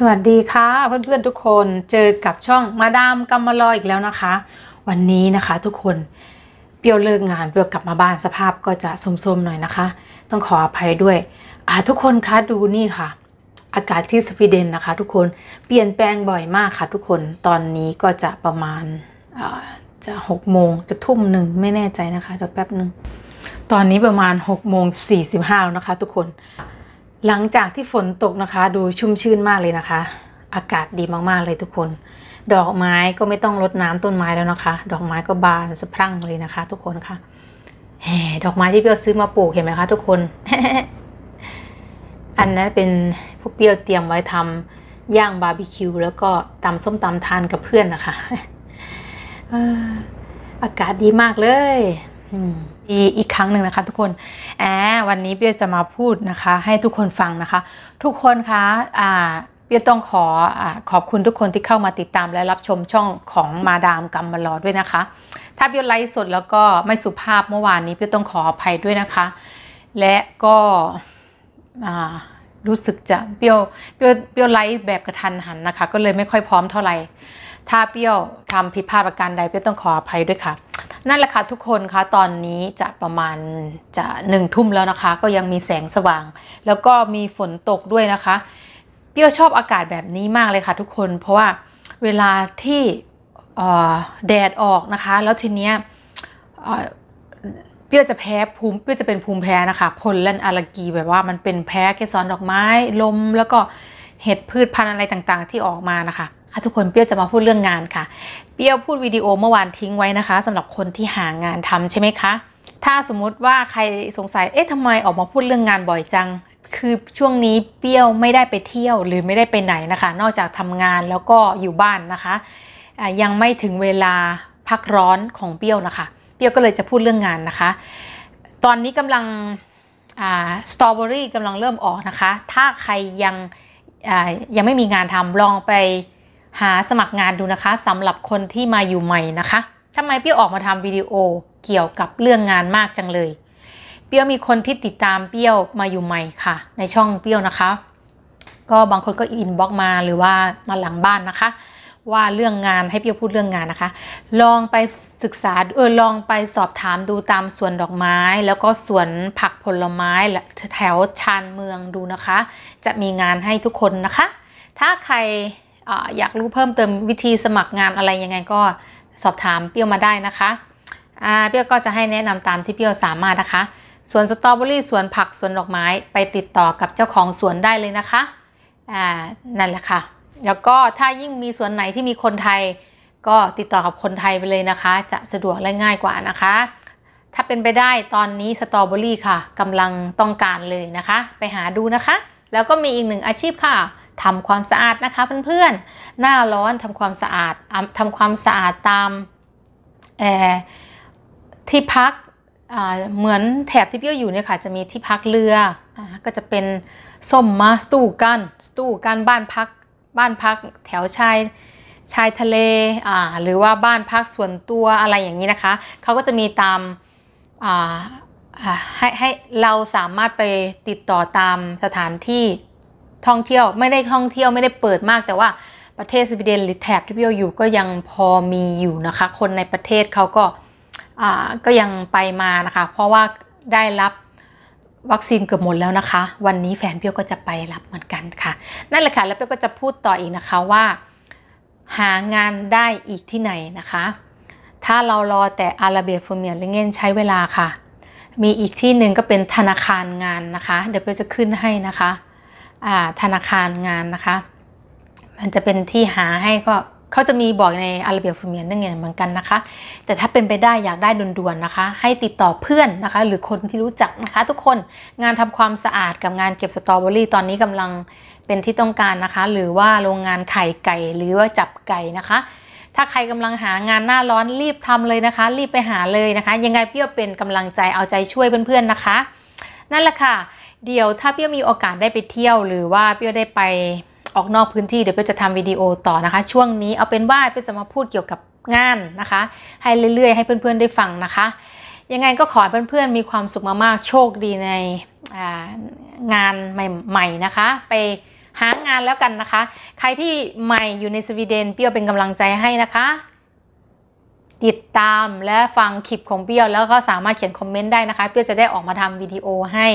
สวัสดีค่ะเพื่อนๆทุกคนเจอกับช่องมาดามกำมลออีกแล้วนะคะ วันนี้นะคะทุกคน เปียวเลิกงานเปียวกลับมาบ้านสภาพก็จะสมๆหน่อยนะคะ ต้องขออภัยด้วย ทุกคนคะดูนี่ค่ะ อากาศที่สวีเดนนะคะ ทุกคนเปลี่ยนแปลงบ่อยมากค่ะทุกคนตอนนี้ก็จะประมาณจะหกโมงจะทุ่มหนึ่ง ไม่แน่ใจนะคะเดี๋ยวแป๊บหนึ่งตอนนี้ประมาณหกโมงสี่สิบห้าแล้วนะคะทุกคนหลังจากที่ฝนตกนะคะ ดูชุ่มชื่นมากเลยนะคะ อากาศดีมากๆเลยทุกคน ดอกไม้ก็ไม่ต้องรดน้ำต้นไม้แล้วนะคะ ดอกไม้ก็บานสะพรั่งเลยนะคะทุกคนคะ่ะแหดอกไม้ที่เปียวซื้อมาปลูกเห็นไหมคะ ทุกคนอันนั้นเป็นผู้เปียวเตรียมไว้ทำย่างบาร์บีคิวแล้วก็ตำส้มตำทานกับเพื่อนนะคะ อากาศดีมากเลยอีกครั้งหนึ่งนะคะทุกคนแอวันนี้เปียจะมาพูดนะคะ ให้ทุกคนฟังนะคะ ทุกคนคะอ่าเปียต้องขออขอบคุณทุกคนที่เข้ามาติดตามและรับชมช่องของมาดามกัมมาลอด้วยนะคะ ถ้าเปียไลฟ์สดแล้วก็ไม่สุภาพเมื่อวานนี้เปียต้องขออภัยด้วยนะคะ และก็รู้สึกจะเปียวเปียวเียไลฟ์แบบกระทันหันนะคะ ก็เลยไม่ค่อยพร้อมเท่าไหร่ถ้าเปียวทำผิดพลาดประการใดเปียต้องขออภัยด้วยค่ะนั่นแหละค่ะทุกคนคะตอนนี้จะประมาณจะหนึ่งทุ่มแล้วนะคะ ก็ยังมีแสงสว่าง แล้วก็มีฝนตกด้วยนะคะเปี้ยวชอบอากาศแบบนี้มากเลยค่ะทุกคนเพราะว่าเวลาที่แดดออกนะคะ แล้วทีเนี้ยเปี้ยวจะแพ้ภูมิเปี้ยวจะเป็นภูมิแพ้นะคะพลเล่นอาลกีแบบว่ามันเป็นแพ้แคซ้อนดอกไม้ ลม แล้วก็เห็ดพืช พันธุ์อะไรต่างๆ ที่ออกมานะคะค่ะทุกคนเปี้ยวจะมาพูดเรื่องงานค่ะ เปี้ยวพูดวิดีโอเมื่อวานทิ้งไว้นะคะ สำหรับคนที่หางานทำใช่ไหมคะถ้าสมมุติว่าใครสงสัยเอ๊ะทำไมออกมาพูดเรื่องงานบ่อยจัง คือช่วงนี้เปี้ยวไม่ได้ไปเที่ยวหรือไม่ได้ไปไหนนะคะนอกจากทำงานแล้วก็อยู่บ้านนะคะยังไม่ถึงเวลาพักร้อนของเปี้ยวนะคะ เปี้ยวก็เลยจะพูดเรื่องงานนะคะตอนนี้กำลังสตรอเบอรี่กำลังเริ่มออกนะคะ ถ้าใครยังยังไม่มีงานทำลองไปหาสมัครงานดูนะคะสำหรับคนที่มาอยู่ใหม่นะคะทำไมเปี้ยออกมาทำวิดีโอเกี่ยวกับเรื่องงานมากจังเลย เปี้ยวมีคนที่ติดตามเปี้ยวมาอยู่ใหม่ค่ะ ในช่องเปี้ยวนะคะ ก็บางคนก็อินบ็อกมาหรือว่ามาหลังบ้านนะคะ ว่าเรื่องงานให้เปี้ยวพูดเรื่องงานนะคะ ลองไปศึกษาเออลองไปสอบถามดูตามสวนดอกไม้ แล้วก็สวนผักผลไม้ แถวชานเมืองดูนะคะ จะมีงานให้ทุกคนนะคะ ถ้าใครอยากรู้เพิ่มเติมวิธีสมัครงานอะไรยังไงก็สอบถามเปี้ยวมาได้นะคะเปี้ยวก็จะให้แนะนำตามที่เปี้ยวสามารถนะคะสวนสตรอเบอรี่สวนผักสวนดอกไม้ไปติดต่อกับเจ้าของสวนได้เลยนะคะ อ่า นั่นแหละค่ะ แล้วก็ถ้ายิ่งมีสวนไหนที่มีคนไทยก็ติดต่อกับคนไทยไปเลยนะคะ จะสะดวกและง่ายกว่านะคะ ถ้าเป็นไปได้ตอนนี้สตรอเบอรี่ค่ะกำลังต้องการเลยนะคะ ไปหาดูนะคะ แล้วก็มีอีกหนึ่งอาชีพค่ะทำความสะอาดนะคะเพื่อนๆ หน้าร้อนทำความสะอาดทำความสะอาดตามที่พักเหมือนแถบที่เี่ยวอยู่เนี่ยค่ะจะมีที่พักเรืออก็จะเป็นส้มมาสตูกันสตูกัน บ้านพักบ้านพักแถวชายชายทะเล หรือว่าบ้านพักส่วนตัวอะไรอย่างนี้นะคะเขาก็จะมีตามให้ให้เราสามารถไปติดต่อตามสถานที่ท่องเที่ยวไม่ได้ท่องเที่ยวไม่ได้เปิดมากแต่ว่าประเทศสวีเดนหรือแถบที่พี่ออยู่ก็ยังพอมีอยู่นะคะ คนในประเทศเขาก็ก็ยังไปมานะคะ เพราะว่าได้รับวัคซีนเกือบหมดแล้วนะคะ วันนี้แฟนเียวก็จะไปรับเหมือนกันค่ะ นั่นแหละค่ะ แล้วเียวก็จะพูดต่ออีกนะคะว่า หางานได้อีกที่ไหนนะคะ ถ้าเรารอแต่อาราเบียฟเมียเลเงินใช้เวลาค่ะ มีอีกที่หนึ่งก็เป็นธนาคารงานนะคะ เดี๋ยวเียวจะขึ้นให้นะคะธนาคารงานนะคะ มันจะเป็นที่หาให้ก็เขาจะมีบอกในอาราเบียฟูเมียนนั่นเองเหมือนกันนะคะ แต่ถ้าเป็นไปได้อยากได้ด่วนๆนะคะ ให้ติดต่อเพื่อนนะคะหรือคนที่รู้จักนะคะ ทุกคนงานทำความสะอาดกับงานเก็บสตรอเบอรี่ตอนนี้กำลังเป็นที่ต้องการนะคะ หรือว่าโรงงานไข่ไก่หรือว่าจับไก่นะคะ ถ้าใครกำลังหางานหน้าร้อนรีบทำเลยนะคะ รีบไปหาเลยนะคะ ยังไงเพี้ยวเป็นกำลังใจเอาใจช่วยเพื่อนๆนะคะ นั่นแหละค่ะเดี๋ยวถ้าเปี่ยวมีโอกาสได้ไปเที่ยวหรือว่าเปี่ยวได้ไปออกนอกพื้นที่เดี๋ยวเปี่ยวจะทำวิดีโอต่อนะคะ ช่วงนี้เอาเป็นว่าเปี่ยวจะมาพูดเกี่ยวกับงานนะคะ ให้เรื่อยๆให้เพื่อนๆได้ฟังนะคะ ยังไงก็ขอให้เพื่อนๆมีความสุขมากๆโชคดีในงานใหม่ๆนะคะ ไปหางานแล้วกันนะคะ ใครที่ใหม่อยู่ในสวีเดน เปี้ยวเป็นกำลังใจให้นะคะติดตามและฟังคลิปของเปี้ยวแล้วก็สามารถเขียนคอมเมนต์ได้นะคะเปี้ยวจะได้ออกมาทำวิดีโอให้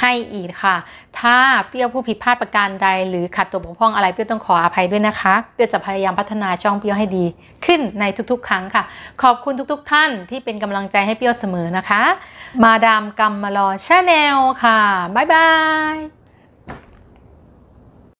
ให้อีกค่ะ ถ้าเปี้ยวผู้ผิดพลาดประการใดหรือขัดตัวบกพร่องอะไร เปี้ยวต้องขออภัยด้วยนะคะเปี้ยวจะพยายามพัฒนาช่องเปี้ยวให้ดี ขึ้นในทุกๆ ครั้งค่ะ ขอบคุณทุก ๆท่านที่เป็นกำลังใจให้เปี้ยวเสมอนะคะ มาดามกัมมารอชาแนลค่ะบ๊ายบาย